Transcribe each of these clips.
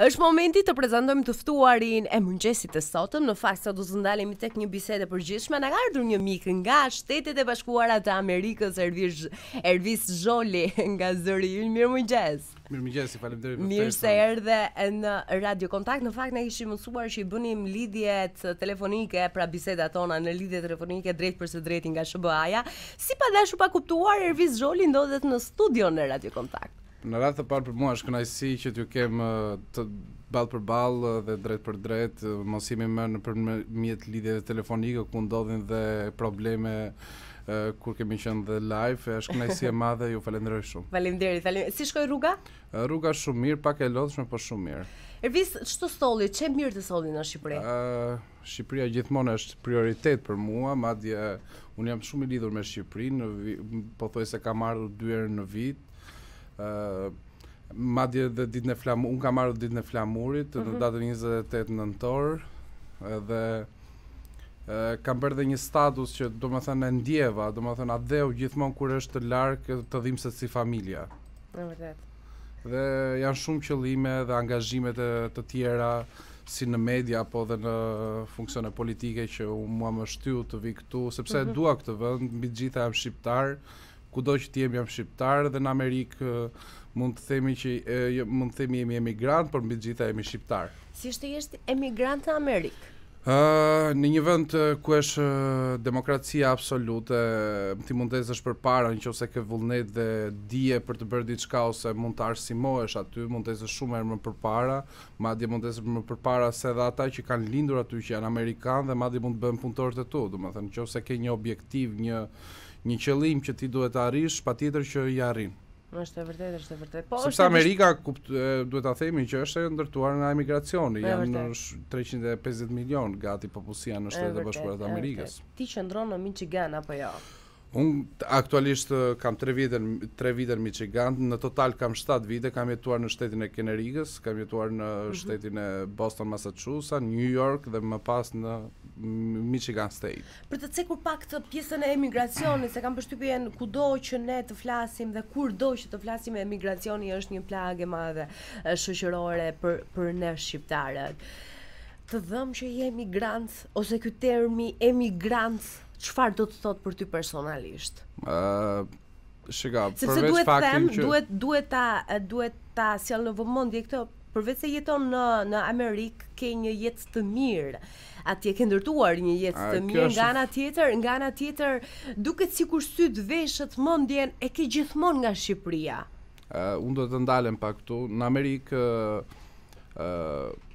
Është momenti të prezantojmë të ftuarin e mëngjesit të sotëm. Në fakt sot do të ndalemi tek një bisedë e përgjithshme. Na ka ardhur një mik nga Shtetet e Bashkuara të Amerikës, Ervis Ervis Joli nga zëri i ynë. Mirëmëngjes. Mirëmëngjes, faleminderit për mirë se erdhe në Radio Kontakt. Në fakt ne kishim mësuar që i bënim lidhje telefonike pra bisedat tona në lidhje telefonike drejt për së drejti nga SBA-ja. Sipas dashur pa kuptuar Ervis Zholi ndodhet në studion e Radio Kontakt. Në ratë të parë për mua është kënajsi që t'ju kem të balë për balë dhe drejt për drejt, mosimi më në përmjet lidhje dhe telefonikë, ku ndodhin dhe probleme kur kemi qenë dhe live, është kënajsi e madhe, ju falenderoj shumë. Faleminderit. Faleminderit. Si shkoi rruga? Rruga shumë mirë, pak e lodhshme, por po shumë mirë. Ervis, që të ç'e që e mirë të solli në Shqipëri? Uh, Shqipëria gjithmonë është prioritet për mua, madhja... Unë jam shumë i lidhur me Shqipërinë, pothuajse kam ardhur dy herë në vit, madje edhe ditën e Flamurit, un kam marrë ditën e flamurit mm -hmm. në datën 28 nëntor, edhe e, kam bërë dhe një status që do më thënë e ndjeva, do më thënë adheu gjithmonë kur është të larkë të dhimë se si familja. Në vërdet. Dhe janë shumë qëllime dhe angazhimet e të tjera si në media apo dhe në funksione politike që u mua më shtyu të vi këtu, sepse mm -hmm. dua këtë vënd, mbi gjitha jam shqiptarë, kudo që ti jemi jam shqiptar dhe në Amerikë eh, mund të themi që eh, jo, mund të themi jemi emigrant, por mbi të gjitha jemi shqiptar. Si është të emigrant në Amerikë? Uh, në një vend uh, ku është uh, demokracia absolute, ti mund të ecësh përpara nëse ke vullnet dhe dije për të bërë diçka ose mund të arsimohesh aty, mund të ecësh shumë herë më përpara, madje mund të ecësh më përpara se edhe ata që kanë lindur aty që janë amerikanë dhe madje mund të bëhen punëtorë të tu, domethënë nëse ke një objektiv, një një qëllim që ti duhet të arrish, patjetër që i arrin. Është e vërtetë, është e vërtetë. Po, sepse Amerika duhet ta themi që është e ndërtuar nga emigracioni, janë 350 milion gati popullsia në Shtetet e Bashkuara të Amerikës. Ti qëndron në Michigan apo jo? Un aktualisht kam 3 vite 3 vite në Michigan, në total kam 7 vite, kam jetuar në shtetin e Kenerikës, kam jetuar në mhm. shtetin e Boston, Massachusetts, New York dhe më pas në Michigan State. Për të cekur pak të pjesën e emigracionit, se kam përshtypjen kudo që ne të flasim dhe kurdo që të flasim e emigracioni është një plagë e madhe shoqërore për për ne shqiptarët. Të dhëm që jemi grants ose ky termi emigrant çfarë do të thot për ty personalisht? Ëh, uh, shikoj, përveç faktit që duhet duhet ta duhet ta sjell në vëmendje këtë përveç se jeton në në Amerikë ke një jetë të mirë. Atje ke ndërtuar një jetë të mirë nga ana tjetër, nga ana tjetër duket sikur syt veshët mendjen e ke gjithmonë nga Shqipëria. Ë uh, unë do të ndalem pa këtu në Amerikë ë uh, uh,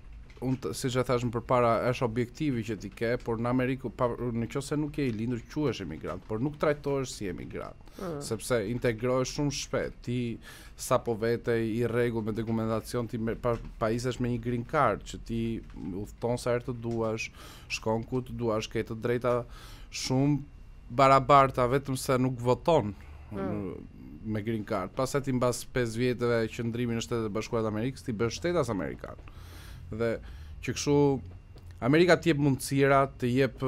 unë siç si që thashmë për para, është objektivi që ti ke, por në Ameriku, pa, në që se nuk je i lindur, që është emigrant, por nuk trajtohesh si emigrant, mm. sepse integrohesh shumë shpet, ti sa po vete i rregull me dokumentacion, ti me, pa, paisesh me një green card, që ti udhton sa herë të duash, shkon ku të duash, ke të drejta shumë barabarta, vetëm se nuk voton, mm. me green card. Pas e ti mbas 5 vjetëve qëndrimi në shtetet e bashkuarat Amerikës, ti bësh shtetas amerikan dhe që kështu Amerika të jep mundësira të jep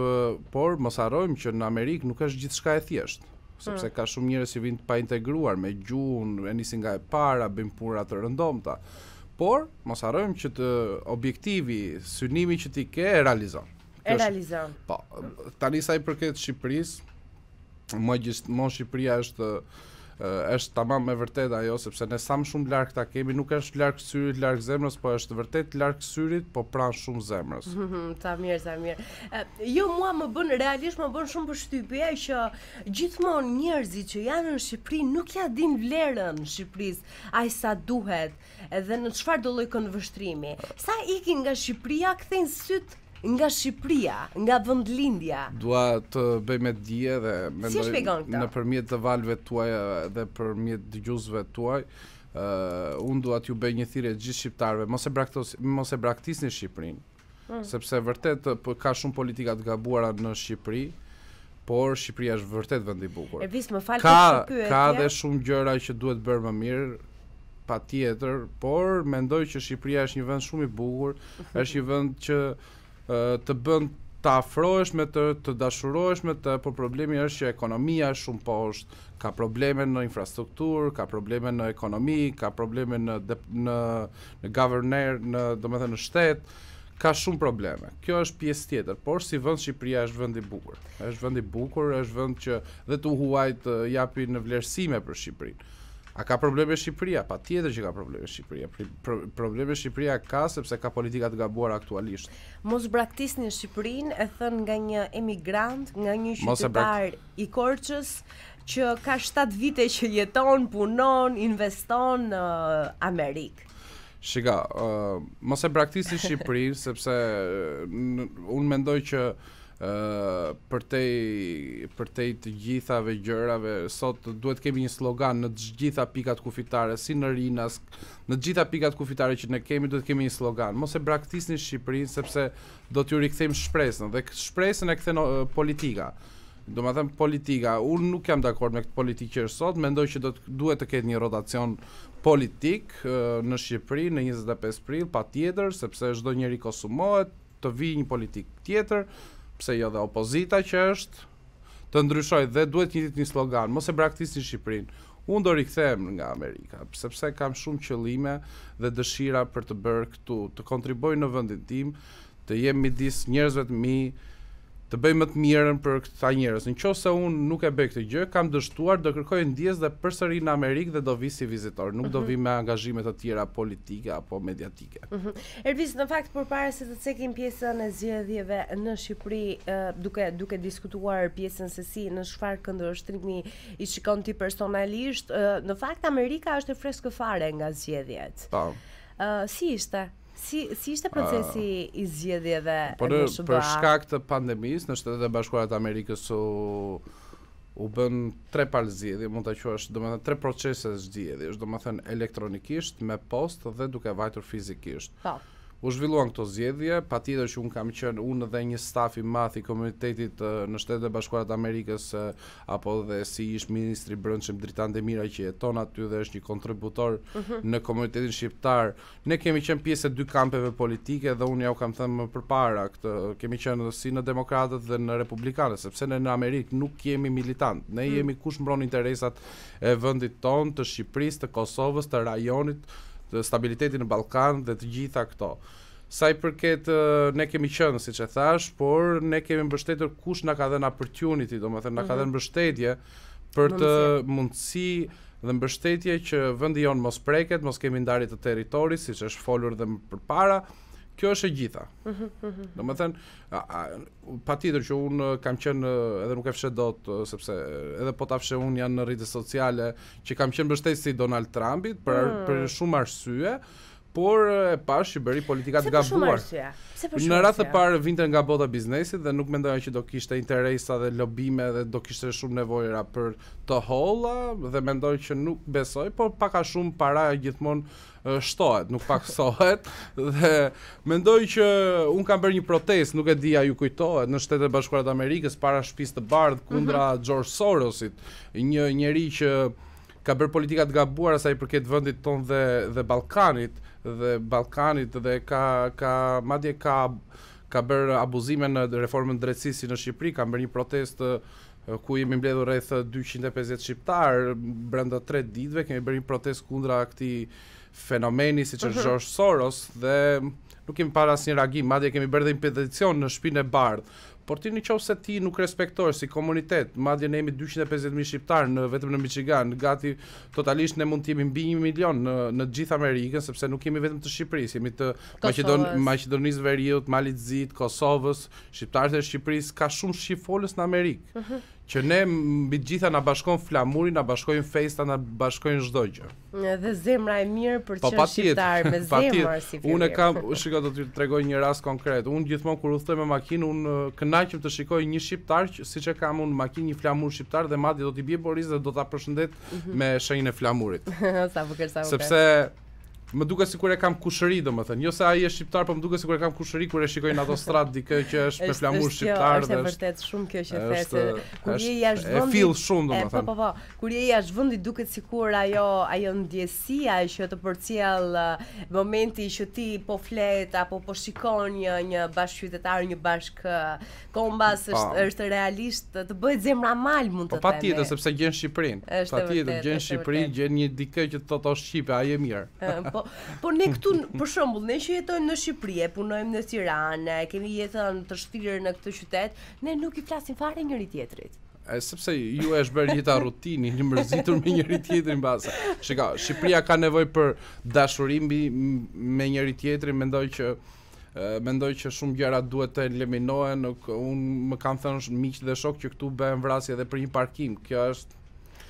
por mos harrojmë që në Amerikë nuk është gjithçka e thjeshtë sepse mm. ka shumë njerëz që vinë pa integruar me gjuhën, e nisin nga e para, bëjnë punëra të rëndomta. Por mos harrojmë që të objektivi, synimi që ti ke e realizon. E realizon. Po, tani sa i përket Shqipërisë, më gjithmonë Shqipëria është është tamam me vërtet ajo, sepse ne sa më shumë larg ta kemi, nuk është larg syrit, larg zemrës, po është vërtet larg syrit, po pranë shumë zemrës. ta mirë, ta mirë. Jo mua më bën realisht më bën shumë përshtypje që gjithmonë njerëzit që janë në Shqipëri nuk ja din vlerën Shqipërisë aq sa duhet, edhe në çfarë do lloj këndvështrimi. Sa ikin nga Shqipëria kthejnë syt nga Shqipëria, nga vendlindja. Dua të bëj me dije dhe mendoj si nëpërmjet të valëve tuaja dhe përmjet dëgjuesve tuaj, ë uh, un dua t'ju bëj një thirrje të gjithë shqiptarëve, mos e braktosni, mos e braktisni Shqipërinë. Hmm. Sepse vërtet po ka shumë politika të gabuara në Shqipëri, por Shqipëria është vërtet vend i bukur. E vis më fal të shpyet. Ka shumë ka dhe shumë gjëra që duhet bërë më mirë pa tjetër, por mendoj që Shqipëria është një vend shumë i bukur, është një vend që të bën të afrohesh me të të dashurohesh me të, por problemi është që ekonomia është shumë poshtë, ka probleme në infrastrukturë, ka probleme në ekonomi, ka probleme në në në governor, në domethënë në shtet, ka shumë probleme. Kjo është pjesë tjetër, por si vend Shqipëria është vend i bukur. Është vend i bukur, është vend që dhe të huaj të japin në vlerësime për Shqipërinë. A ka probleme Shqipëria? Pa tjetër që ka probleme Shqipëria. probleme Shqipëria ka, sepse ka politika të gabuar aktualisht. Mos braktis një Shqipërin e thën nga një emigrant, nga një qytetar i korqës, që ka 7 vite që jeton, punon, investon në uh, Amerikë. Shiga, uh, mos e braktis një Shqipërin, sepse uh, unë mendoj që për te për te të gjithave gjërave sot duhet kemi një slogan në të gjitha pikat kufitare si në Rinas në të gjitha pikat kufitare që ne kemi duhet kemi një slogan mos e braktisni Shqipërinë sepse do t'ju rikthejmë shpresën dhe shpresën e kthen politika do më them politika, unë nuk jam dakord me këtë politikë që është sot, mendoj që do të duhet të ketë një rotacion politik në Shqipëri në 25 pril, pa tjetër, sepse çdo do njeri konsumohet, të vi një politik tjetër, pse jo dhe opozita që është të ndryshoj dhe duhet një ditë një slogan, mos e braktis një Shqiprin, unë do rikëthem nga Amerika, sepse kam shumë qëllime dhe dëshira për të bërë këtu, të kontriboj në vëndin tim, të jem midis njërzve të mi, të bëj më të mirën për këta njerëz. Nëse unë nuk e bëj këtë gjë, kam dështuar do kërkoj ndjes dhe përsëri në Amerikë dhe do vi si vizitor, nuk uh -huh. do mhm. vi me angazhime të tjera politike apo mediatike. Uh mhm. -huh. Ervis, në fakt përpara se të cekim pjesën e zgjedhjeve në Shqipëri, uh, duke duke diskutuar pjesën se si në çfarë këndë është i shikon ti personalisht, uh, në fakt Amerika është e freskëfare fare nga zgjedhjet. Po. Uh, si ishte Si si ishte procesi uh, i zgjedhjeve po në SBA? Por për shkak të pandemisë në Shtetet e Bashkuara të Amerikës u u bën tre palë zgjedhje, mund të quash, domethënë tre procese zgjedhje, është domethënë elektronikisht, me postë dhe duke vajtur fizikisht. Po u zhvilluan këto zgjedhje, patjetër që un kam qenë unë dhe një staf i madh i komunitetit në Shtetet e Bashkuara të Amerikës apo dhe si ish ministri i Brendshëm Dritan Demira që jeton aty dhe është një kontributor uh mhm. -huh. në komunitetin shqiptar. Ne kemi qenë pjesë e dy kampeve politike dhe unë ja u kam thënë më përpara këtë, kemi qenë si në demokratët dhe në republikanët, sepse ne në Amerikë nuk jemi militant. Ne mhm. jemi kush mbron interesat e vendit tonë, të Shqipërisë, të Kosovës, të rajonit, dhe stabiliteti në Ballkan dhe të gjitha këto. Sa i përket ne kemi qenë siç e thash, por ne kemi mbështetur kush na ka dhënë opportunity, domethënë na ka mhm. dhënë mbështetje për të mundësi dhe mbështetje që vendi jon mos preket, mos kemi ndarje të territorit, siç është folur edhe më përpara, Kjo është e gjitha. Mhm, mhm, mhm. Do më thënë, pa tjetër që unë kam qenë, edhe nuk e fshet do të, sepse edhe po të fshet unë janë në rritës sociale, që kam qenë si Donald Trumpit, për, mm. për shumë arsye, por e pash që bëri politika të gabuar. Në radhë të parë vinte nga bota e biznesit dhe nuk mendoja që do kishte interesa dhe lobime dhe do kishte shumë nevojëra për të holla dhe mendoj që nuk besoj, por pak a shumë para gjithmonë shtohet, nuk pak sohet dhe mendoj që un kam bërë një protestë, nuk e di a ju kujtohet, në Shtetet Bashkuara të Amerikës para shtëpisë të bardh kundra uh mhm. -huh. George Sorosit, një njerëj që ka bërë politika të gabuara sa i përket vendit tonë dhe dhe Ballkanit, dhe Ballkanit dhe ka ka madje ka ka bër abuzime në reformën drejtësisë në Shqipëri, ka bërë një protestë ku jemi mbledhur rreth 250 shqiptar brenda 3 ditëve kemi bërë një protestë kundra këtij fenomeni siç është mhm. George Soros dhe nuk kemi parë asnjë reagim, madje kemi bërë dhe një peticion në shtëpinë e bardh. Por ti në qovë se ti nuk respektojë si komunitet, madje ne jemi 250.000 shqiptarë në vetëm në Michigan, në gati totalisht ne mund të jemi mbi 1 milion në, në gjithë Amerikën, sepse nuk jemi vetëm të Shqipërisë, jemi të Maqedon, Maqedonisë Veriut, Malitzit, Kosovës, Shqiptarët e Shqipërisë, ka shumë shqifolës në Amerikë. Uh mhm. -huh që ne mbi të gjitha na bashkon flamuri, na bashkojnë festa, na bashkojnë çdo gjë. Dhe zemra e mirë për çdo po, shqiptar me zemër si fillim. Unë kam, shikoj do të tregoj një rast konkret. Unë gjithmonë kur udhtoj me makinë, unë kënaqem të shikoj një shqiptar që siç e kam unë makinë një flamur shqiptar dhe madje do t'i bie Boris dhe do ta përshëndet mhm. me shenjën e flamurit. sa bukur, sa bukur. Sepse Më duket sikur e kam kushëri domethën, jo se ai është shqiptar, por më duket sikur e kam kushëri kur e shikoj në ato strat dikë që është me flamur shqiptar dhe është vërtet shumë kjo që thesë. kur je jashtë vendit. E fill shumë domethën. Po po po. Kur je jashtë vendit duket sikur ajo ajo ndjesia që të përcjell momenti që ti po flet apo po shikon një një bashkëqytetar, një bashk kombas është është realisht të bëhet zemra mal mund po, të thënë. Po patjetër sepse gjen Shqipërinë. Patjetër gjen Shqipërinë, gjen një dikë që thotë është shqipe, ai e mirë. Po, po. Por ne këtu për shembull, ne që jetojmë në Shqipëri, e punojmë në Tiranë, kemi jetën të shtirë në këtë qytet, ne nuk i flasim fare njëri tjetrit. E sepse ju e është bërë jeta rutini, një mërzitur me njëri tjetrin mbasa. Shikao, Shqipëria ka nevojë për dashuri me njëri tjetrin, mendoj që mendoj që shumë gjëra duhet të eliminohen, nuk un më kanë thënë miq dhe shok që këtu bëhen vrasje edhe për një parkim. Kjo është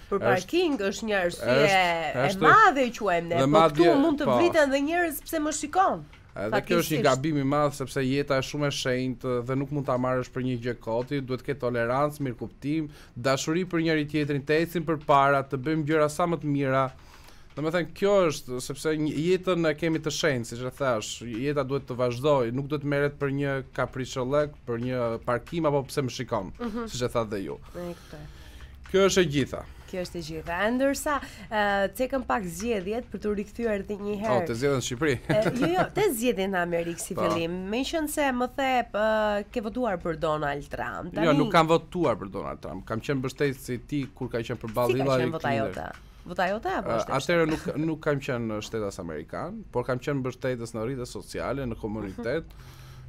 Për parking është një arsye e madhe e quajmë ne. Po këtu mund të po. vriten dhe njerëz pse më shikon. Edhe kjo është një gabim i madh sepse jeta është shumë e shenjtë dhe nuk mund ta marrësh për një gjë koti, duhet të ketë tolerancë, mirëkuptim, dashuri për njëri tjetrin, të ecim përpara, të bëjmë gjëra sa më të mira. thënë, kjo është sepse jetën e kemi të shenjtë, siç e thash, jeta duhet të vazhdojë, nuk duhet merret për një kapriçollëk, për një parkim apo pse më shikon, mm -hmm. siç e tha dhe ju. Me Kjo është e gjitha. Kjo është e gjitha. Ndërsa, uh, cekëm pak zgjedhjet për të rikthyer edhe një herë. Oh, të zgjedhën në Shqipëri. jo, jo, të zgjedhin në Amerikë si po. fillim. Më qen se më the uh, ke votuar për Donald Trump. Tani... Jo, nuk kam votuar për Donald Trump. Kam qenë mbështetës i tij kur ka qenë përballë Hillary Clinton. Vota jote apo është? Atëherë nuk nuk kam qenë në shtetas amerikan, por kam qenë mbështetës në rritje sociale, në komunitet.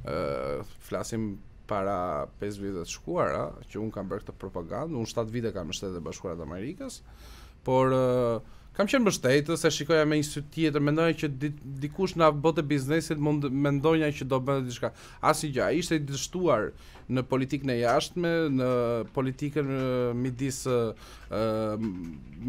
ë mhm. uh, flasim para 5 vite të shkuara që un kam bërë këtë propagandë, un 7 vite kam në shtetet e bashkuara të Amerikës, por uh, kam qenë mbështetës, se shikoja me një sy tjetër, mendoja që di, dikush botë e biznesit mund mendonja që do bëndë diçka. Asi gjë, ishte i dështuar në politikën e jashtme, në politikën midis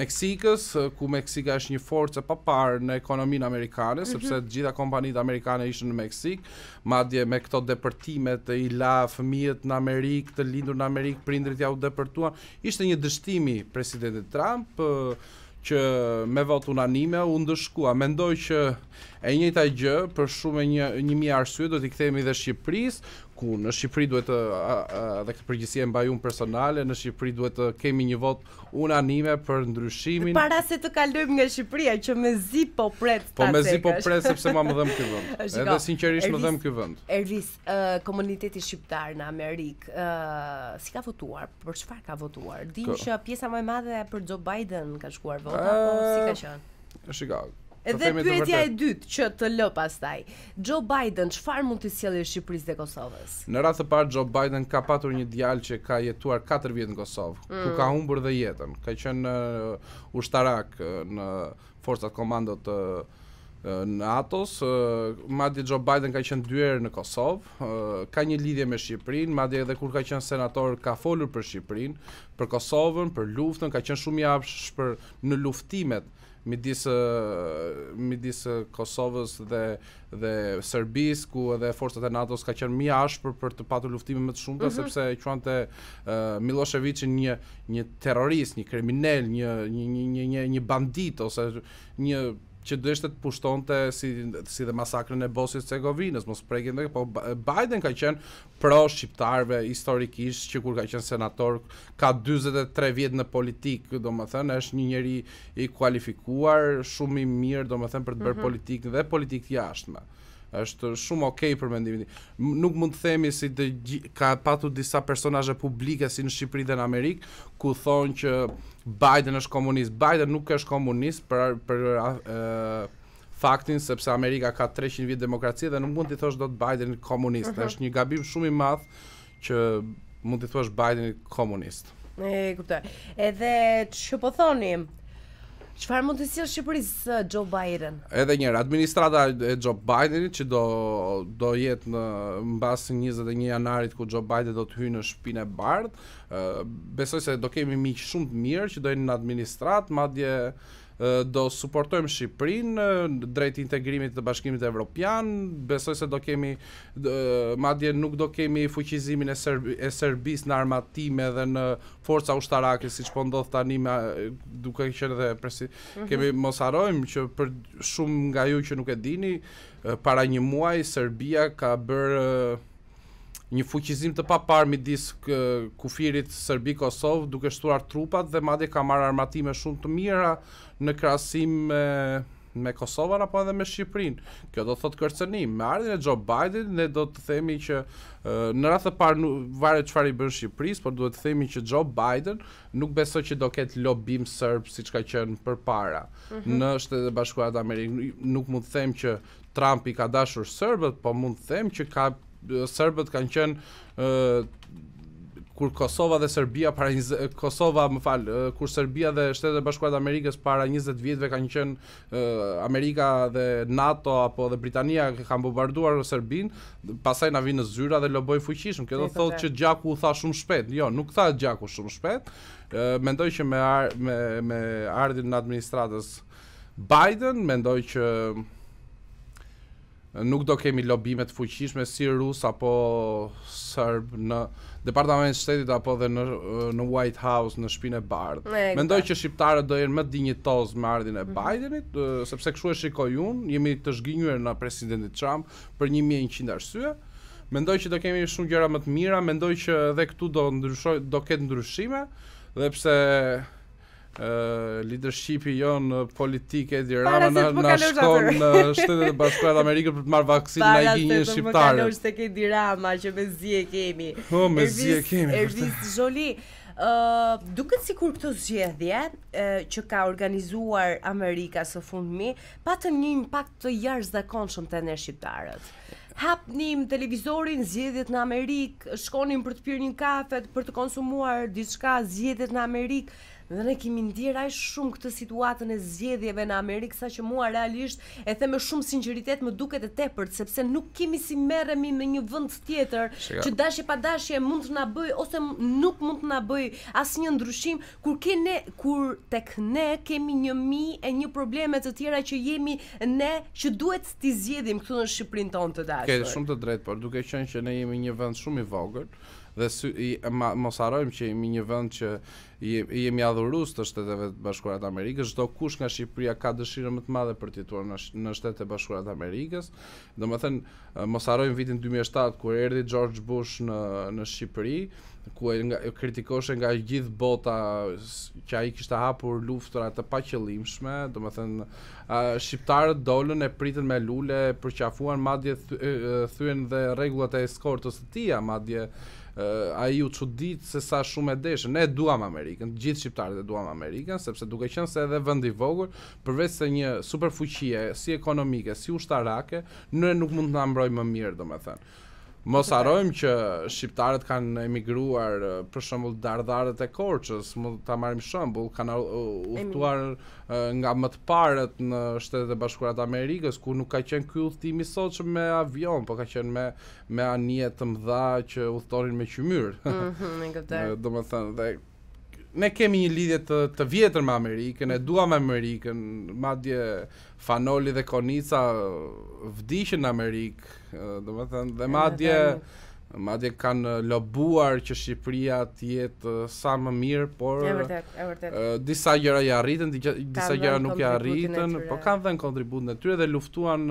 Meksikës, ku Meksika është një forcë e paparë në ekonominë amerikane, mm -hmm. sepse të gjitha kompanitë amerikane ishin në Meksikë, madje me këto depërtimet i la fëmijët në Amerikë, të lindur në Amerikë, prindrit ja u depërtuan, ishte një dështimi presidentit Trump, që me vot unanime u ndëshkua. Mendoj që e njëjta gjë për shumë një 1000 arsye do t'i kthehemi dhe Shqipërisë, ku në Shqipëri duhet të edhe këtë përgjigje e mbajun personale, në Shqipëri duhet të kemi një vot unanime për ndryshimin. Para se të kalojmë nga Shqipëria që me po pret ta. Po me po pret sepse ma më dhëm këtë vend. Edhe sinqerisht më dhëm këtë vend. Ervis, uh, komuniteti shqiptar në Amerikë, uh, si ka votuar? Për çfarë ka votuar? Dinë që pjesa më e madhe për Joe Biden ka shkuar vota apo si ka qenë? Shikoj. Edhe pyetja e dytë që të lë pastaj. Joe Biden çfarë mund të sjellë Shqipëri dhe Kosovës? Në radhë të parë Joe Biden ka patur një djalë që ka jetuar 4 vjet në Kosovë, mm. ku ka humbur dhe jetën. Ka qenë në uh, ushtarak uh, në forcat komando të uh, në Atos, madje Joe Biden ka qenë dy herë në Kosovë, ka një lidhje me Shqipërinë, madje edhe kur ka qenë senator ka folur për Shqipërinë, për Kosovën, për luftën, ka qenë shumë i hapshëm për në luftimet midis midis Kosovës dhe dhe Serbisë ku edhe forcat e NATO-s ka qenë më ashpër për të patur luftime më të shumta mm -hmm. sepse quante uh, Miloševićin një një terrorist, një kriminal, një një një një bandit ose një që do ishte të pushtonte si si dhe masakrën e Bosnjës Hercegovinës, mos prekin dhe po Biden ka qenë pro shqiptarëve historikisht që kur ka qenë senator ka 43 vjet në politik, domethënë është një njeri i kualifikuar, shumë i mirë domethënë për të bërë mm -hmm. politikë dhe politikë jashtëme është shumë okej okay për mendimin. Nuk mund të themi si të ka patu disa personazhe publike si në Shqipëri dhe në Amerikë ku thonë që Biden është komunist. Biden nuk është komunist për për ë faktin sepse Amerika ka 300 vjet demokraci dhe nuk mund t'i thosh dot Biden komunist. Uh mhm. -huh. Është një gabim shumë i madh që mund të thuash Biden komunist. E kuptoj. Edhe ç'po thonim, Çfarë mund të sjellë Shqipërisë Joe Biden? Edhe njëra, administrata e Joe Bidenit që do do jetë në mbas 21 janarit ku Joe Biden do të hyjë në Shtëpinë e Bardhë, besoj se do kemi miq shumë të mirë që do jenë në administrat, madje do suportojmë Shqipërinë drejt integrimit të Bashkimit Evropian. Besoj se do kemi madje nuk do kemi fuqizimin e, Serbi, e Serbisë në armatime dhe në forca ushtarake siç po ndodh tani me duke qenë edhe presi. Mm -hmm. Kemi mos harrojmë që për shumë nga ju që nuk e dini, para një muaji Serbia ka bërë një fuqizim të papar midis kufirit Serbi Kosov duke shtuar trupat dhe madje ka marrë armatime shumë të mira në krasim me me Kosovën apo edhe me Shqipërinë. Kjo do të thotë kërcënim. Me ardhin e Joe Biden ne do të themi që në radhë të parë nuk varet çfarë i bën Shqipërisë, por duhet të themi që Joe Biden nuk besoj që do ketë lobim serb siç ka qenë përpara mm -hmm. në Shtetet e Bashkuara të Amerikës. Nuk mund të them që Trump i ka dashur serbët, po mund të them që ka serbët kanë qenë kur Kosova dhe Serbia para Kosova, më fal, kur Serbia dhe Shtetet e Bashkuara të Amerikës para 20 vjetëve kanë qenë Amerika dhe NATO apo dhe Britania kanë bombarduar Serbinë, pastaj na vinë në zyra dhe loboj fuqishëm. Kjo do thotë që gjaku u tha shumë shpejt. Jo, nuk tha gjaku shumë shpejt. mendoj që me ar, me me ardhin e administratës Biden, mendoj që nuk do kemi lobime të fuqishme si rus apo serb në departamentin e shtetit apo dhe në në White House në shtëpinë e bardhë. Mendoj që shqiptarët do jenë më dinjitoz me ardhin e mhm. Bidenit, mm -hmm. sepse kështu e shikoj unë, jemi të zhgënjur nga presidenti Trump për 1100 arsye. Mendoj që do kemi shumë gjëra më të mira, mendoj që edhe këtu do ndryshoj, do ketë ndryshime, dhe pse leadershipi jo në politike edhe na në në në shtetet e bashkuara të Amerikës për të marr vaksinën ai gjinë shqiptare. Para se të më kalosh tek Edi Rama që me e kemi. Po mezi e kemi. Ervis Zoli, ë uh, duket sikur këtë zgjedhje uh, që ka organizuar Amerika së fundmi patë një impakt të jashtëzakonshëm te ne shqiptarët. Hapnim televizorin, zgjedhjet në Amerikë, shkonim për të pirë një kafe, për të konsumuar diçka, zgjedhjet në Amerikë, Dhe ne kemi ndjerë shumë këtë situatën e zgjedhjeve në Amerikë sa që mua realisht e them me shumë sinqeritet më duket e tepërt sepse nuk kemi si merremi me një vend tjetër Shka. që dashje pa dashje mund të na bëj ose nuk mund të na bëj asnjë ndryshim kur ke ne kur tek ne kemi një mi e një probleme të tjera që jemi ne që duhet të zgjedhim këtu në Shqipërinë tonë të dashur. Ke shumë të drejtë, por duke qenë që ne jemi një vend shumë i vogël, dhe sy, i, ma, mos harrojmë që jemi një vend që jemi adhurues të Shteteve të Bashkuara të Amerikës. Çdo kush nga Shqipëria ka dëshirën më të madhe për të jetuar në, Shtetet e Bashkuara të Amerikës. Domethënë mos harrojmë vitin 2007 kur erdhi George Bush në në Shqipëri, ku e nga, kritikoshe nga gjithë bota që ai kishte hapur luftra të paqëllimshme, domethënë shqiptarët dolën e pritën me lule, përqafuan madje thyen dhe rregullat e eskortës të tia madje ai u çudit se sa shumë e deshë, Ne duam Amerikën, gjithë shqiptarët e duam Amerikën, sepse duke qenë se edhe vend i vogël, përveç se një superfuqie si ekonomike, si ushtarake, ne nuk mund të na mbrojmë më mirë, domethënë. Mos harojmë që shqiptarët kanë emigruar për shembull dardharët e Korçës, mund ta marrim shembull, kanë udhëtuar nga më të parët në Shtetet e Bashkuara të Amerikës, ku nuk ka qenë ky udhtim i sotshëm me avion, por ka qenë me me anije të mëdha që udhtonin me qymyr. Mhm, e kuptoj. Domethënë dhe ne kemi një lidhje të, të vjetër me Amerikën, e duam Amerikën, madje Fanoli dhe Konica vdiqën në Amerikë. Eh, do të thënë dhe madje madje kanë lobuar që Shqipëria të jetë eh, sa më mirë, por e vërtet, e vërtet. Eh, disa gjëra i arritën, disa gjëra nuk i arritën, po kanë dhënë kontributin e tyre dhe luftuan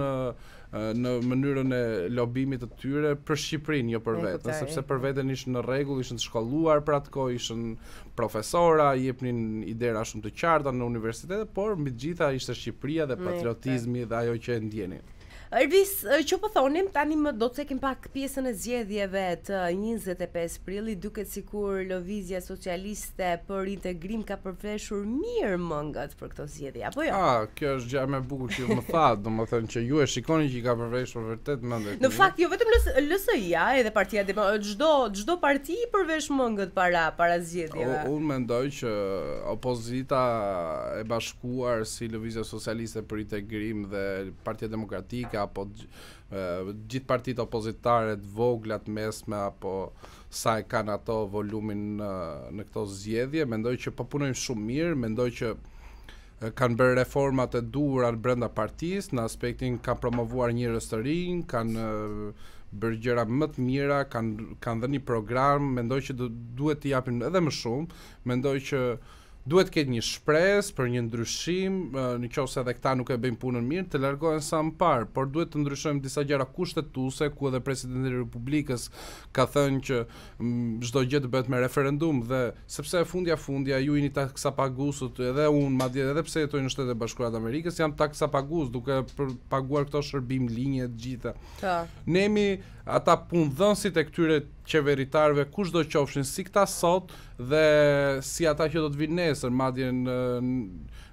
në mënyrën e lobimit të tyre për Shqipërinë, jo për veten, sepse për veten ishin në rregull, ishin të shkolluar për atë kohë, ishin i jepnin idera shumë të qarta në universitete, por mbi të gjitha ishte Shqipëria dhe patriotizmi dhe ajo që e ndjenin. Erbis, që po thonim, tani më do të cekim pak pjesën e zgjedhjeve të 25 prili duket si kur lëvizja socialiste për integrim ka përfreshur mirë mëngët për këto zgjedhje, apo jo? A, kjo është gjë me bukur që ju më tha, do më thënë që ju e shikoni që i ka përfreshur vërtet mëngët. Në fakt, jo vetëm LSI-a, edhe partia dhe gjdo, gjdo parti i përvesh mëngët para, para zgjedhjeve. Unë mendoj që opozita e bashkuar si lëvizja socialiste për integrim dhe partia demokratika apo gjithë partitë opozitare të voglat mesme apo sa e kanë ato volumin në këto zgjedhje, mendoj që po punojnë shumë mirë, mendoj që kanë bërë reformat e duhura brenda partisë, në aspektin kanë promovuar njerëz të rinj, kanë bërë gjëra më të mira, kanë kanë dhënë një program, mendoj që duhet t'i japim edhe më shumë, mendoj që duhet të ketë një shpresë për një ndryshim, nëse edhe këta nuk e bëjnë punën mirë, të largohen sa më parë, por duhet të ndryshojmë disa gjëra kushtetuese, ku edhe presidenti i Republikës ka thënë që çdo gjë të bëhet me referendum dhe sepse e fundja fundja ju jeni taksa pagusut, edhe unë, madje edhe pse jetoj në shtetet e bashkuara të Amerikës jam taksa pagus duke për paguar këto shërbim linje të gjitha. Ta. Ne jemi ata punëdhënësit e këtyre qeveritarëve kushdo që qofshin, si këta sot dhe si ata që do të vinë nesër madje në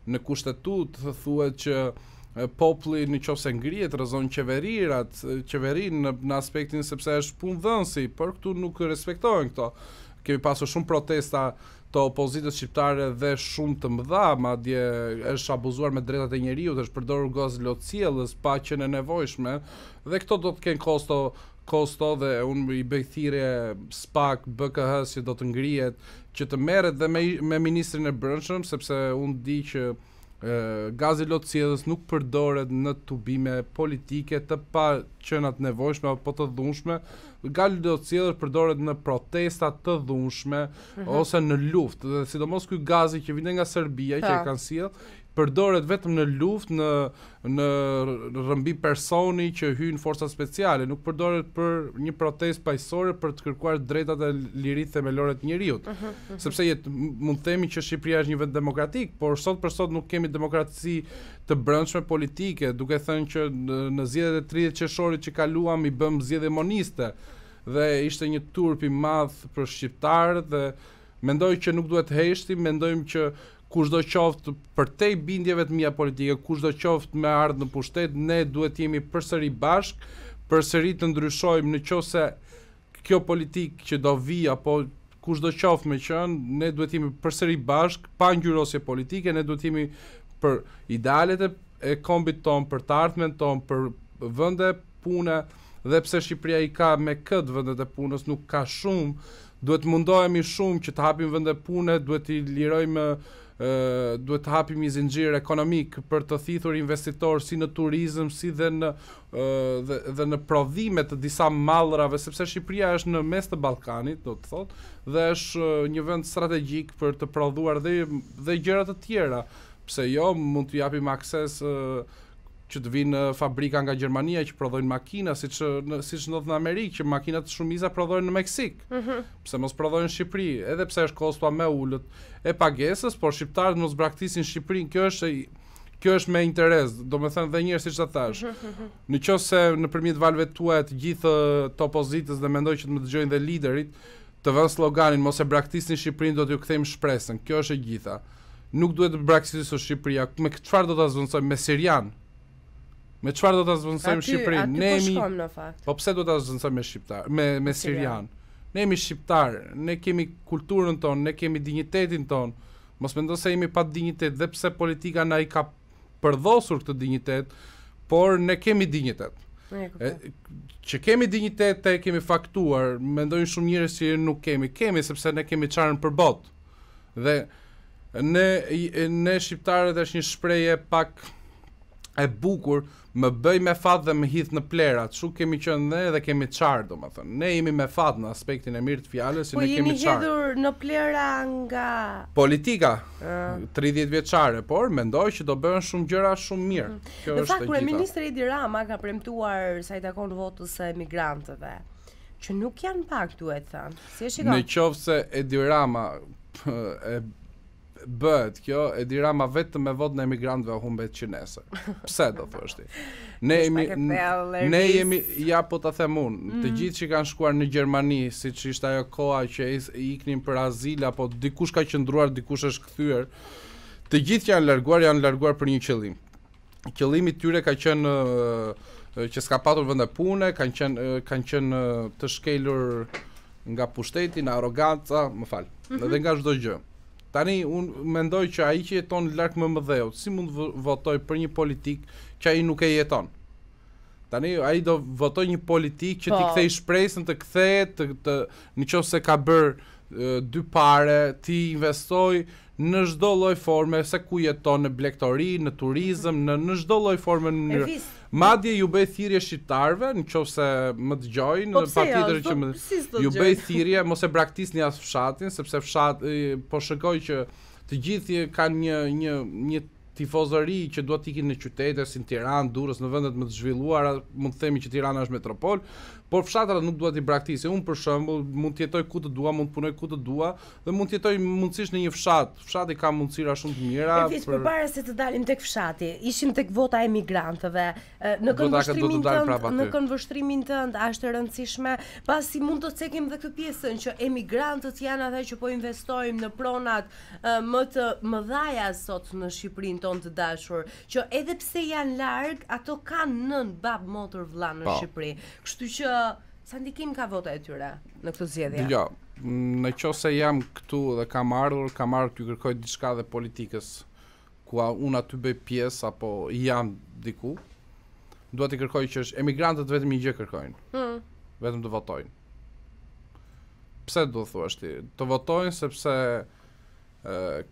në kushtetut thuhet që populli në qoftë se ngrihet rrezon qeverirat qeverin në, në aspektin sepse është punëdhënsi por këtu nuk respektohen këto kemi pasur shumë protesta të opozitës shqiptare dhe shumë të mëdha madje është abuzuar me drejtat e njeriut, është përdorur gaz lotësielës, pa që në nevojshme dhe këto do të kenë kosto Kosto dhe unë i bëj thirrje SPAK BKH si do të ngrihet që të merret dhe me, me ministrin e brendshëm sepse unë di që e, gazi lotësjellës nuk përdoret në tubime politike të pa qenat nevojshme apo të dhunshme. Gazi lotësjellës përdoret në protesta të dhunshme uh mhm. -huh. ose në luftë. Dhe sidomos ky gazi që vjen nga Serbia që e kanë sjell, përdoret vetëm në luftë, në në rrëmbi personi që hyn forca speciale, nuk përdoret për një protestë paqësorë për të kërkuar drejtat e lirisë themelore të njerëzit. Mhm, mhm, mhm. Sepse jet, mund të themi që Shqipëria është një vend demokratik, por sot për sot nuk kemi demokraci të brendshme politike, duke thënë që në, në zgjedhjet e 30 qershorit që kaluam i bëm zgjedhje moniste dhe ishte një turp i madh për shqiptarët dhe mendoj që nuk duhet heshti, heshtim, mendojmë që kush do qoft për te bindjeve të mija politike, kush do qoft me ardhë në pushtet, ne duhet jemi përsëri bashk, përsëri të ndryshojmë në qose kjo politik që do vi, apo kush do qoft me qënë, ne duhet jemi përsëri bashk, pa njërosje politike, ne duhet jemi për idealet e kombit ton, për të artme ton, për vënde pune, dhe pse Shqipëria i ka me këtë vëndet e punës, nuk ka shumë, duhet mundohemi shumë që të hapim vëndet pune, duhet i lirojmë duhet të hapim një zinxhir ekonomik për të thithur investitorë si në turizëm, si dhe në dhe, dhe në prodhime të disa mallrave, sepse Shqipëria është në mes të Ballkanit, do të thotë, dhe është një vend strategjik për të prodhuar dhe dhe gjëra të tjera. Pse jo, mund të japim akses që të vinë uh, fabrika nga Gjermania që prodhojnë makina, siç uh, siç ndodh në Amerikë që makinat shumëiza prodhohen në Meksik. Ëh. Mm-hmm. Pse mos prodhojnë në Shqipëri? Edhe pse është kostoa më ulët e pagesës, por shqiptarët mos braktisin Shqipërinë. Kjo është kjo është me interes, do të thënë dhe njëherë siç ta thash. Mm-hmm. Në qoftë se nëpërmjet valve tuaja të gjithë uh, të opozitës dhe mendoj që të më dëgjojnë dhe liderit, të vënë sloganin mos e braktisni Shqipërinë, do t'ju kthejmë shpresën. Kjo është e gjitha. Nuk duhet të braktisësh Shqipërinë. Me çfarë do ta zvendësojmë me Sirian? Me çfarë do ta zvendësojmë Shqipërinë? Ne jemi. Po pse do ta zvendësojmë me shqiptar, me me sirian? Ne jemi shqiptar, ne kemi kulturën tonë, ne kemi dinjitetin tonë. Mos mendo se jemi pa dinjitet, dhe pse politika na i ka përdhosur këtë dinjitet, por ne kemi dinjitet. që kemi dinjitet e kemi faktuar, mendojnë shumë njërës që nuk kemi, kemi sepse ne kemi qarën për botë. Dhe ne, ne shqiptarët është një shpreje pak e bukur më bëj me fat dhe më hidh në plera. Çu kemi qenë ne dhe kemi çar, domethënë. Ne jemi me fat në aspektin e mirë të fjalës, si po ne kemi çar. Po jemi hedhur në plera nga politika. Uh. 30 vjeçare, por mendoj që do bëhen shumë gjëra shumë mirë. Uh mhm. -huh. Kjo është. Në fakt kur ministri Edi Rama ka premtuar sa i takon votës së emigrantëve, që nuk janë pak duhet thënë. Si e shikon? Në qoftë se Edi Rama e bëhet kjo e ma vetëm me votën e emigrantëve o humbet qinesë. Pse do të është ti? Ne jemi ne jemi ja po ta them unë, mm. të gjithë që kanë shkuar në Gjermani, siç ishte ajo koha që is, iknin për azil apo dikush ka qëndruar, dikush është kthyer, të gjithë që janë larguar janë larguar për një qëllim. Qëllimi i tyre ka qenë që s'ka patur vende pune, kanë qenë kanë qenë të shkelur nga pushteti, nga arroganca, më fal. Mm -hmm. Dhe nga çdo gjë. Tani un mendoj që ai që jeton larg më mëdheu, si mund votoj për një politik që ai nuk e jeton. Tani ai do votoj një politik që ti po. kthej shpresën të kthehet, të, të nëse ka bër e, dy parë, ti investoj në çdo lloj forme, se ku jeton në blegtori, në turizëm, në në çdo lloj forme në mënyrë. Madje ju bëj thirrje shqiptarve, nëse më dëgjojnë, në po patjetër që më ju bëj thirrje mos e braktisni as fshatin, sepse fshati po shkoj që të gjithë kanë një një një tifozëri që duhet të ikin në qytete si Tiranë, Durrës, në vendet më të zhvilluara, mund të themi që Tirana është metropol, por fshatrat nuk duhet i braktisë. Unë për shembull mund të jetoj ku të dua, mund të punoj ku të dua dhe mund të jetoj mundësisht në një fshat. Fshati ka mundësira shumë të mira. Për... Përpara se të dalim tek fshati, ishim tek vota e emigrantëve. Në konvështrimin tënd, në konvështrimin tënd a është e rëndësishme pasi mund të cekim edhe këtë pjesën që emigrantët janë ata që po investojmë në pronat më të mëdhaja sot në Shqipërinë të dashur, që edhe pse janë larg, ato kanë nën, bab, motër, vëlla në po. Shqipëri. Kështu që sa ndikim ka vota e tyre në këtë zgjedhje? Jo, në qose jam këtu dhe kam ardhur, kam ardhur të kërkoj diçka dhe politikës, ku unë aty bëj pjesë apo jam diku, duhet të kërkoj që është emigrantët vetëm një gjë kërkojnë, hmm. vetëm të votojnë. Pse do thua shti? Të votojnë sepse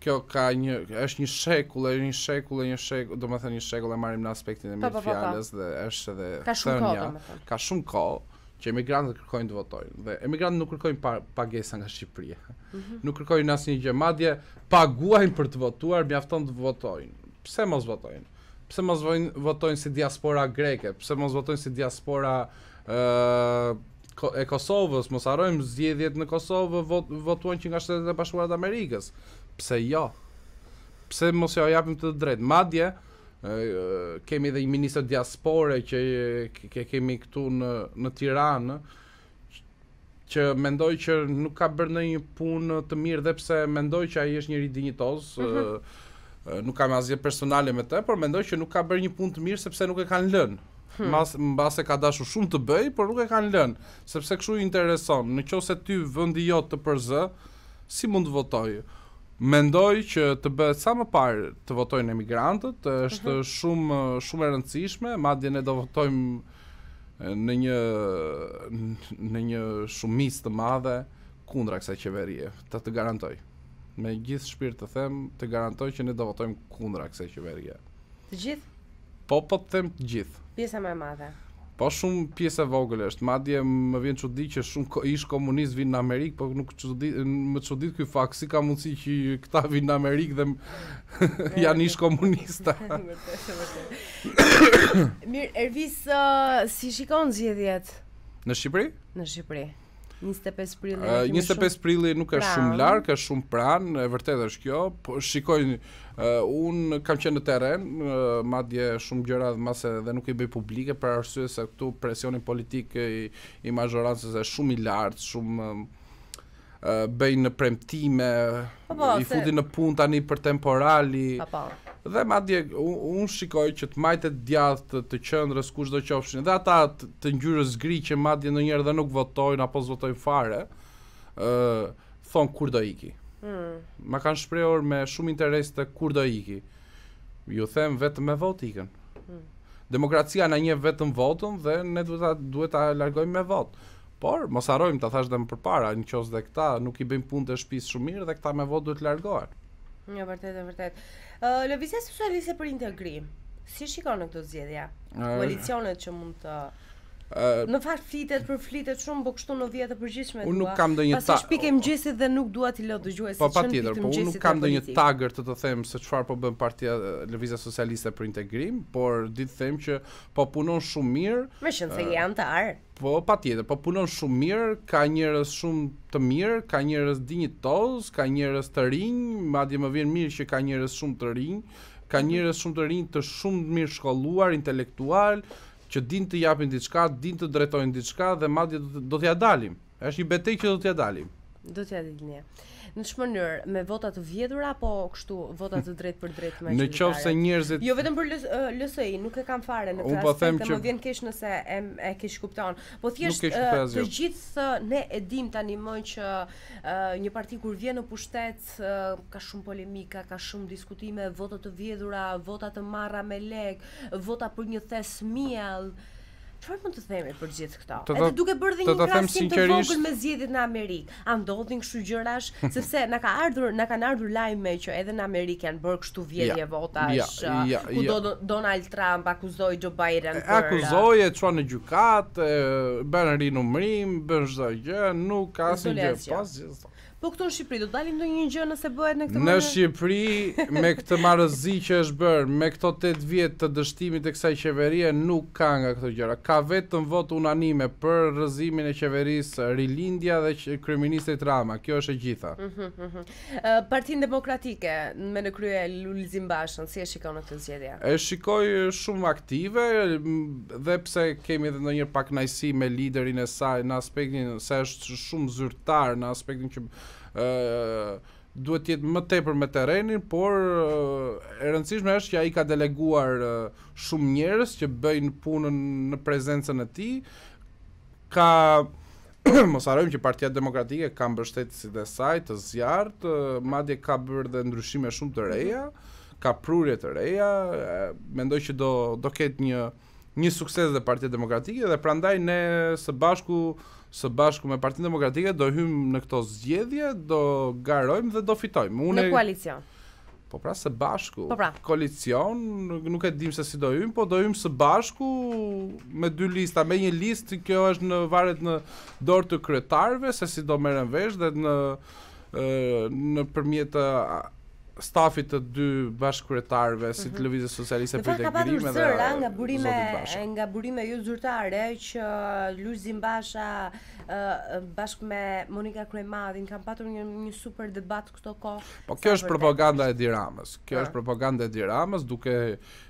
kjo ka një është një shekull, është një shekull, një shekull, domethënë një shekull e marrim në aspektin e po, po, po, mirë fjalës dhe është edhe ka shumë kohë domethënë. Ka shumë kohë që emigrantët kërkojnë të votojnë dhe emigrantët nuk kërkojnë pagesa nga Shqipëria. Mm -hmm. Nuk kërkojnë asnjë gjë, madje paguajnë për të votuar, mjafton të votojnë. Pse mos votojnë? Pse mos votojnë si diaspora greke? Pse mos votojnë si diaspora ë e Kosovës, mos harrojmë zgjedhjet në Kosovë vot, votuan që nga Shtetet e Bashkuara të Amerikës. Pse jo? Pse mos e jo, japim të drejtë? Madje kemi edhe një ministër diaspore që ke kemi këtu në në Tiranë që mendoj që nuk ka bërë ndonjë punë të mirë dhe pse mendoj që ai është njëri dinjitos, mm -hmm. nuk kam asgjë personale me të, por mendoj që nuk ka bërë një punë të mirë sepse nuk e kanë lënë. Hmm. mbas mbas e ka dashur shumë të bëj, por nuk e kanë lënë, sepse kshu i intereson. Në ti ty vendi jot të PZ, si mund të votoj? Mendoj që të bëhet sa më parë të votojnë emigrantët, është mhm. shumë shumë e rëndësishme, madje ne do votojmë në një në një shumicë të madhe kundra kësaj qeverie, ta të, të garantoj. Me gjithë shpirt të them, të garantoj që ne do votojmë kundra kësaj qeverie. Të gjithë Po po të them të gjithë. Pjesa më e madhe. Po shumë pjesë vogël është. Madje më vjen çudi që shumë ish komunist vinë në Amerikë, po nuk çudi më çudit ky fakt si ka mundësi që këta vinë në Amerikë dhe janë ish komunista. Mirë, Ervis, uh, si shikon zgjedhjet? Në Shqipëri? Në Shqipëri. 25 prilli uh, 25 prilli nuk është shumë larg, është shumë pranë, e vërtetë është kjo. Po shikojnë uh, un kam qenë në terren, uh, madje shumë gjëra dhe mase edhe nuk i bëj publike për arsye se këtu presioni politik i, i majorancës është shumë i lartë, shumë uh, bëjnë premtime, po, po, i se... futin në punë tani për temporali dhe madje unë shikoj që të majtë djathtë të, të qendrës kushdo qofshin dhe ata të, të ngjyrës gri që madje ndonjëherë dhe nuk votojnë apo zvotojnë fare ë uh, thon kur do iki. Hmm. Ma kanë shprehur me shumë interes të kur do iki. Ju them vetëm me vot ikën. Hmm. Demokracia na një vetëm votën dhe ne duhet ta duhet ta largojmë me vot. Por mos harrojmë ta thash dhe më përpara, nëse këta nuk i bëjnë punë të shtëpisë shumë mirë dhe këta me vot duhet të largohen. Jo, vërtet e vërtet. Ë uh, lëvizja socialiste për integrim. Si shikon në këtë zgjedhje? Koalicionet që mund të Uh, në fakt flitet për flitet shumë, por kështu në vjetë të përgjithshme. Unë nuk kam ndonjë tag. Pastaj dhe nuk dua ti lë të Po se Po unë kam ndonjë tagër të të them se çfarë po bën Partia Lëvizja Socialiste për integrim, por di të them që po punon shumë mirë. Me qenë se janë të ar. Po patjetër, po punon shumë mirë, ka njerëz shumë të mirë, ka njerëz dinjitoz, ka njerëz të rinj, madje më vjen mirë që ka njerëz shumë të rinj. Ka mhm. njerëz shumë të rinj të shumë mirë shkolluar, intelektual, që din të japin diçka, din të drejtojnë diçka dhe madje do t'ja dalim. Është një betejë që do t'ja dalim. Do t'ja dalim ne në çfarë mënyrë me vota të vjedhura apo kështu vota të drejtë për drejtë me qytetarët në njerëzit jo vetëm për LSI nuk e kam fare në po këtë aspekt më vjen keq nëse e e ke po thjesht të gjithë ne e dim tani më që një parti kur vjen në pushtet ka shumë polemika ka shumë diskutime vota të vjedhura vota të marra me lek vota për një thesmiell Çfarë mund të themi për gjithë këto? Të, Edhe duke bërë dhe një krasim të, vogël me zgjedhjet në Amerikë, a ndodhin kështu gjërash? Sepse na ka ardhur, na kanë ardhur lajme që edhe në Amerikë janë bërë kështu vjedhje ja, votash, ja, ja, ku Do, Donald Trump akuzoi Joe Biden. E, akuzoi, e çon në gjykatë, bën rinumrim, bën çdo gjë, nuk ka asgjë pas. Gjithë. Po këtu në Shqipëri do dalim ndonjë gjë nëse bëhet në këtë mënyrë. Në Shqipëri me këtë marrëzi që është bër, me këto 8 vjet të dështimit të kësaj qeverie nuk ka nga këto gjëra. Ka vetëm votë unanime për rrëzimin e qeverisë Rilindja dhe kryeministit Rama. Kjo është e gjitha. Mhm, mhm. Partinë Demokratike me në krye Lulzim Bashën, si e shikon në këtë zgjedhje? E shikoj shumë aktive dhe pse kemi edhe ndonjë pak kënaqësi me liderin e saj në aspektin se është shumë zyrtar në aspektin që duhet të jetë më tepër me terrenin, por e rëndësishme është që ai ka deleguar shumë njerëz që bëjnë punën në prezencën e tij. Ka mos harojmë që Partia Demokratike ka mbështetësi dhe saj të zjarrt, madje ka bërë dhe ndryshime shumë të reja, ka prurje të reja, mendoj që do do ketë një një sukses dhe Partia Demokratike dhe prandaj ne së bashku së bashku me Partinë Demokratike do hyjmë në këtë zgjedhje, do garojmë dhe do fitojmë. Unë në koalicion. Po pra së bashku. Po pra. Koalicion, nuk e dim se si do hyjmë, po do hyjmë së bashku me dy lista, me një listë kjo është në varet në dorë të kryetarëve se si do merren vesh dhe në nëpërmjet stafit të dy bashkëkryetarëve si të mhm. Lëvizjes Socialiste për integrimin dhe zëra nga burime nga burime ju zyrtare që Luiz Zimbasha bashkë me Monika Kremadhin kanë patur një, një super debat këto kohë. Po kjo është propaganda e Diramës. Kjo po. është propaganda e Diramës duke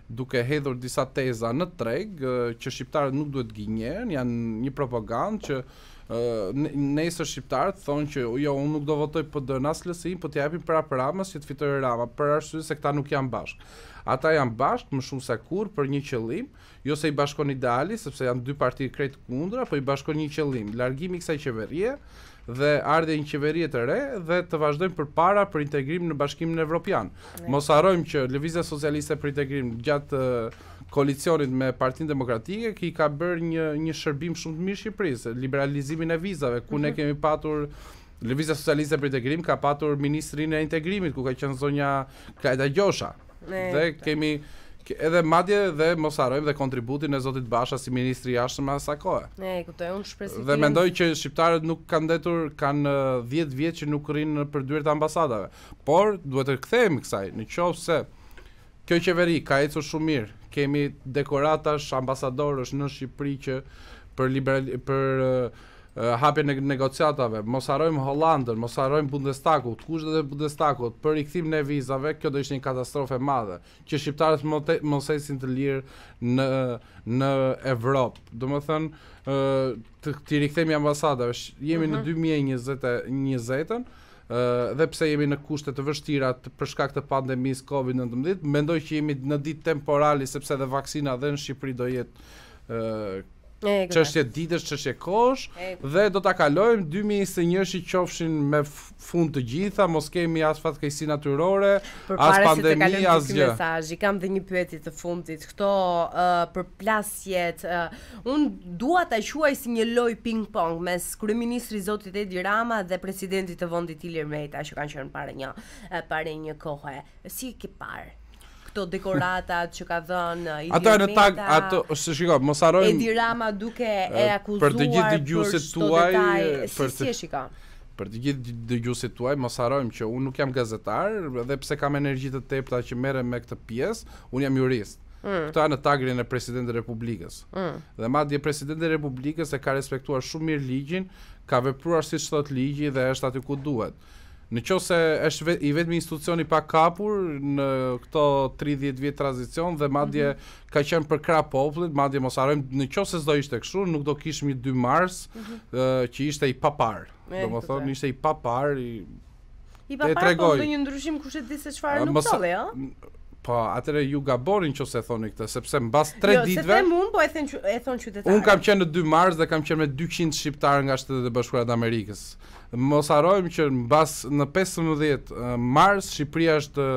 duke hedhur disa teza në treg që shqiptarët nuk duhet gënjen, janë një propagandë që nëse shqiptarët thonë që jo unë nuk do votoj PD në as LSI, po t'i japim para para që të fitojë Rama, për arsye se këta nuk janë bashk. Ata janë bashk më shumë se kur për një qëllim, jo se i bashkon ideali, sepse janë dy parti krejt kundra, po i bashkon një qëllim, largimi i kësaj qeverie, dhe ardhje një qeverie të re dhe të vazhdojmë përpara për integrim në Bashkimin Evropian. Mos harojmë që Lëvizja Socialiste për Integrim gjatë koalicionit me Partinë Demokratike ki ka bërë një një shërbim shumë të mirë Shqipërisë, liberalizimin e vizave, ku ne mhm. kemi patur Lëvizja Socialiste për Integrim ka patur ministrin e integrimit ku ka qenë zonja Klajda Gjosha. Dhe kemi edhe madje dhe mos harojmë dhe kontributin e zotit Basha si ministri i jashtëm asa kohe. Ne e kuptoj, unë shpresoj. Dhe mendoj që shqiptarët nuk kanë ndetur kanë 10 uh, vjet që nuk rrinë në përdyrë të ambasadave. Por duhet të kthehemi kësaj, në qoftë se kjo qeveri ka ecur shumë mirë, kemi dekoratash ambasadorësh në Shqipëri që për liberali, për uh, hapje në negociatave, mos harojmë Hollandën, mos harojmë Bundestagun, të kushtet e Bundestagut për rikthim në vizave, kjo do ishte një katastrofë e madhe, që shqiptarët mos ecin të lirë në në Evropë. Domethën ë të, të rikthemi ambasadave. Jemi uh -huh. në 2020-ën, mhm. ë dhe pse jemi në kushte të vështira për shkak të pandemisë COVID-19, mendoj që jemi në ditë temporale sepse edhe vaksina dhe në Shqipëri do jetë Çështje ditësh, çështje kohësh dhe do ta kalojmë 2021 që qofshin me fund të gjitha, mos kemi as fatkeqësi natyrore, as pandemi, si as gjë. kam dhe një pyetje të fundit. Kto uh, përplasjet, uh, un dua ta quaj si një loj ping-pong mes kryeministrit zotit Edi Rama dhe presidentit të vendit Ilir Meta që kanë qenë para një uh, para një kohe. Si e ke parë? këto dekoratat që ka dhënë uh, i Ata në tag ato se shikoj mos harojmë Edi Rama duke uh, e akuzuar për të gjithë dëgjuesit tuaj uh, për si, si e për të gjithë dëgjuesit tuaj mos harojmë që unë nuk jam gazetar dhe pse kam energji të tepta që merrem me këtë pjesë unë jam jurist Mm. Këta në tagrin e presidentit Republikës. Mm. Dhe madje presidenti Republikës e ka respektuar shumë mirë ligjin, ka vepruar si thot ligji dhe është aty ku duhet. Në qo se është vet, i vetëmi institucioni pa kapur në këto 30 vjetë tranzicion dhe madje mm -hmm. ka qenë për krap poplit, madje mos arrojmë, në qo se zdo ishte këshu, nuk do kishmi 2 mars mm -hmm. uh, që ishte i papar. Do më thonë, ishte i papar, i... I papar, po ndë një ndryshim kushet disë se qëfarë nuk tëllë, jo? Po, atëre ju gaborin që se thoni këtë, sepse në bas 3 ditëve... Jo, ditve, se unë, po e, thën, e thonë qytetarë. Unë kam qenë në 2 mars dhe kam qenë me 200 shqiptarë nga shtetet e bashkurat Amerikës. Mos harojmë që në në 15 mars, Shqipëria është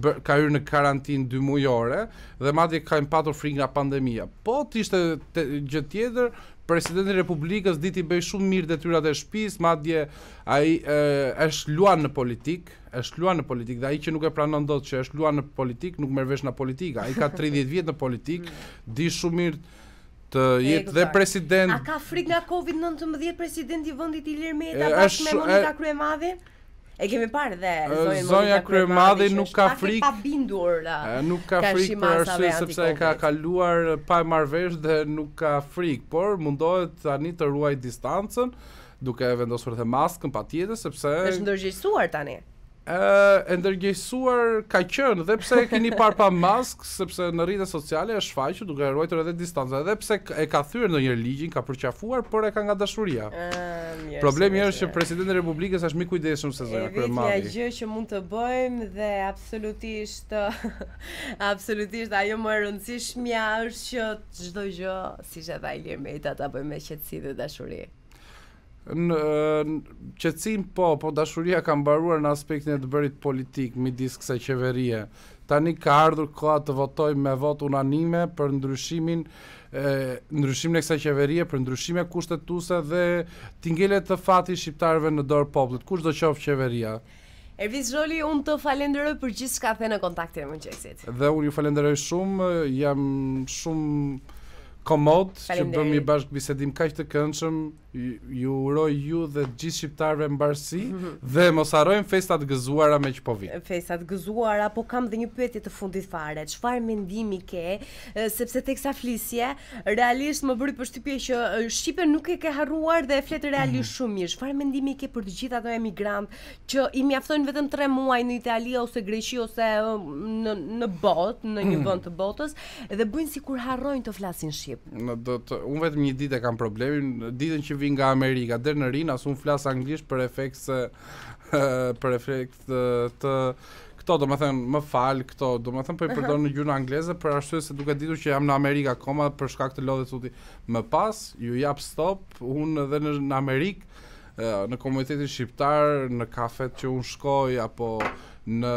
bër, ka hyrë në karantinë 2 mujore dhe madje kanë patur frikë nga pandemia. Po, të ishte gjë tjetër, presidenti i Republikës diti bëj shumë mirë detyrat e shtëpisë, madje ai është luan në politik, është luan në politik, dhe ai që nuk e pranon dot që është luan në politik, nuk merr vesh në politikë. Ai ka 30 vjet në politik, mm. di shumë mirë të jetë dhe president. A ka frikë nga Covid-19 presidenti i vendit Ilir Meta bashkë me Monika Kryemadhi? E kemi parë dhe Zonja Kryemadhi nuk ka frikë pa bindur. Uh, nuk ka frikë për arsye sepse ka kaluar pa e marrë vesh dhe nuk ka frikë, por mundohet tani të ruaj distancën duke vendosur dhe maskën patjetër sepse është ndërgjegjësuar tani e ndërgjësuar ka qënë, dhe pse e keni par pa mask, sepse në rritë sociale e shfaqë, duke e rojtër edhe distanza, dhe pse e ka thyrë në një ligjin, ka përqafuar, por e ka nga dashuria. Problemi është që presidenti Republikës është mi kujdeshëm se zona kërë mavi. E gjë që mund të bëjmë dhe absolutisht, absolutisht, ajo më e mja është që të gjë, si që dhe Ilir lirë me i bëjmë me qetësi dhe dashuri në, qetësim qëtësim po, po dashuria ka mbaruar në aspektin e të bërit politik, midis kësaj kësa qeverie. Tani ka ardhur koha të votoj me vot unanime për ndryshimin e, ndryshimin e kësa qeverie, për ndryshime kushtetuse dhe t'ingelet të fati shqiptarve në dorë poplit. Kusht do qofë qeveria? Ervis Zoli, unë të falenderoj për gjithë shka në kontaktin e më Dhe unë ju falenderoj shumë, jam shumë komod që bëmi bashkë bisedim kaq të këndshëm, ju uroj ju dhe gjithë shqiptarëve mbarësi mhm. dhe mos harrojmë festat gëzuara me që po vijnë. Festat gëzuara, po kam dhe një pyetje të fundit fare. Çfarë mendimi ke sepse teksa flisje, realisht më bëri përshtypje që shqipen nuk e ke harruar dhe e flet realisht mhm. shumë mirë. Çfarë mendimi ke për të gjithë ato emigrant që i mjaftojnë vetëm 3 muaj në Itali ose Greqi ose në në botë, në një mhm. vend të botës dhe bëjnë sikur harrojnë të flasin shqip. Në do të, un vetëm një ditë kam problemin, ditën që vi nga Amerika deri në rinë asë unë flasë anglisht për efekt se Për efekt të Këto do më thënë më falë këto Do më thënë për po i përdo në gjurë në angleze Për ashtu e se duke ditu që jam në Amerika Koma për shka këtë lodhe tuti. Më pas, ju jap stop Unë edhe në, në Amerikë Në komunitetin shqiptar Në kafet që unë shkoj Apo në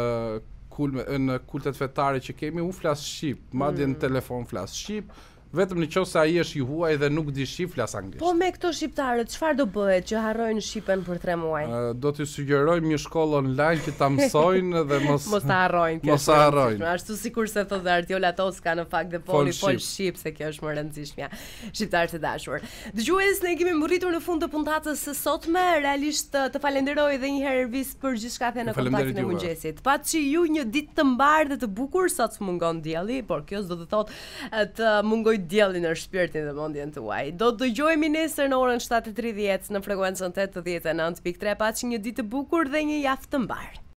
kulme në kultet fetare që kemi un flas shqip, madje në mm. telefon flas shqip, vetëm në qofë se ai është i huaj dhe nuk di shifla flas anglisht. Po me këto shqiptarë çfarë do bëhet që harrojnë shqipen për 3 muaj? Do t'ju sugjerojmë një shkollë online që ta mësojnë dhe mos mos ta harrojnë. Mos ta harrojnë. Ashtu sikur se thotë Artiola Toska në fakt dhe poli poli shqip. shqip se kjo është më rëndësishmja. Shqiptarë të dashur. Dëgjues, ne kemi mburritur në fund të puntatës së sotme. Realisht të falenderoj dhe një herë Elvis për gjithçka që në ka dhënë në mëngjesit. Paçi ju një ditë të mbarë dhe të bukur sa të mungon dielli, por kjo s'do të thotë të mungoj djeli në er shpirtin dhe mundjen të uaj. Do të dëgjojmë nesër në orën 7:30 në frekuencën 89.3 paçi një ditë të bukur dhe një javë të mbarë.